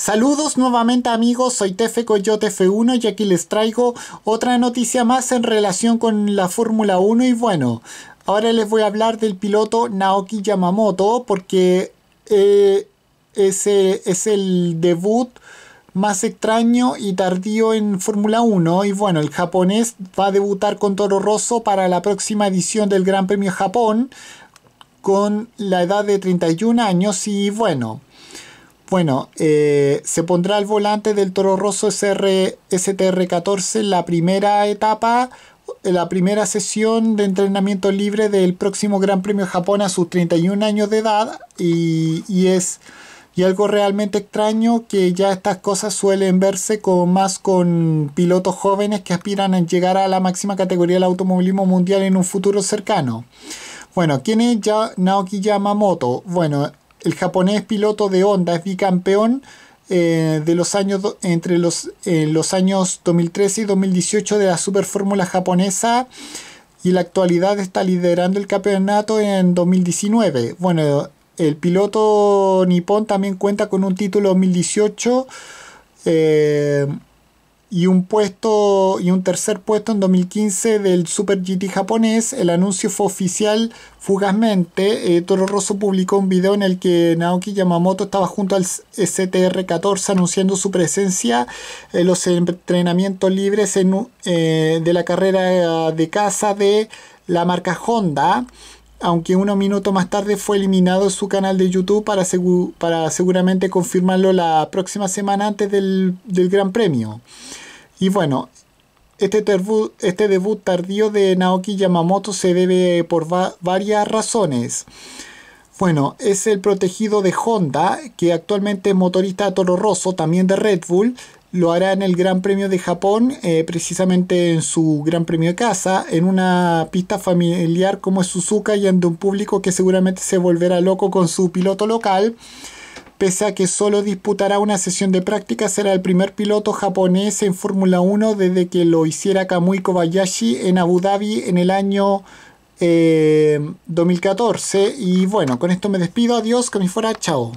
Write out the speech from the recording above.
Saludos nuevamente amigos, soy Tefe Coyote F1 y aquí les traigo otra noticia más en relación con la Fórmula 1 y bueno, ahora les voy a hablar del piloto Naoki Yamamoto porque eh, ese es el debut más extraño y tardío en Fórmula 1 y bueno, el japonés va a debutar con Toro Rosso para la próxima edición del Gran Premio Japón con la edad de 31 años y bueno, bueno, eh, se pondrá al volante del Toro Rosso SR, STR14 la primera etapa, eh, la primera sesión de entrenamiento libre del próximo Gran Premio Japón a sus 31 años de edad y, es y algo realmente extraño que ya estas cosas suelen verse más con pilotos jóvenes que aspiran a llegar a la máxima categoría del automovilismo mundial en un futuro cercano. Bueno, ¿quién es Naoki Yamamoto? Bueno, el japonés piloto de Honda es bicampeón eh, de los años entre los, eh, los años 2013 y 2018 de la Super Fórmula japonesa y en la actualidad está liderando el campeonato en 2019. Bueno, el piloto nipón también cuenta con un título 2018 y un puesto y un tercer puesto en 2015 del Super GT japonés. El anuncio fue oficial fugazmente. Eh, Toro Rosso publicó un video en el que Naoki Yamamoto estaba junto al STR14 anunciando su presencia en eh, los entrenamientos libres eh, de la carrera de casa de la marca Honda aunque unos minutos más tarde fue eliminado su canal de YouTube para, seguramente confirmarlo la próxima semana antes del, Gran Premio. Y bueno, este, este, debut tardío de Naoki Yamamoto se debe por varias razones. Bueno, es el protegido de Honda, que actualmente es motorista de Toro Rosso, también de Red Bull, lo hará en el Gran Premio de Japón, eh, precisamente en su Gran Premio de casa, en una pista familiar como es Suzuka y ante un público que seguramente se volverá loco con su piloto local. Pese a que solo disputará una sesión de práctica, será el primer piloto japonés en Fórmula 1 desde que lo hiciera Kamui Kobayashi en Abu Dhabi en el año 2014. Eh, y bueno, con esto me despido. Adiós, que me fuera. Chao.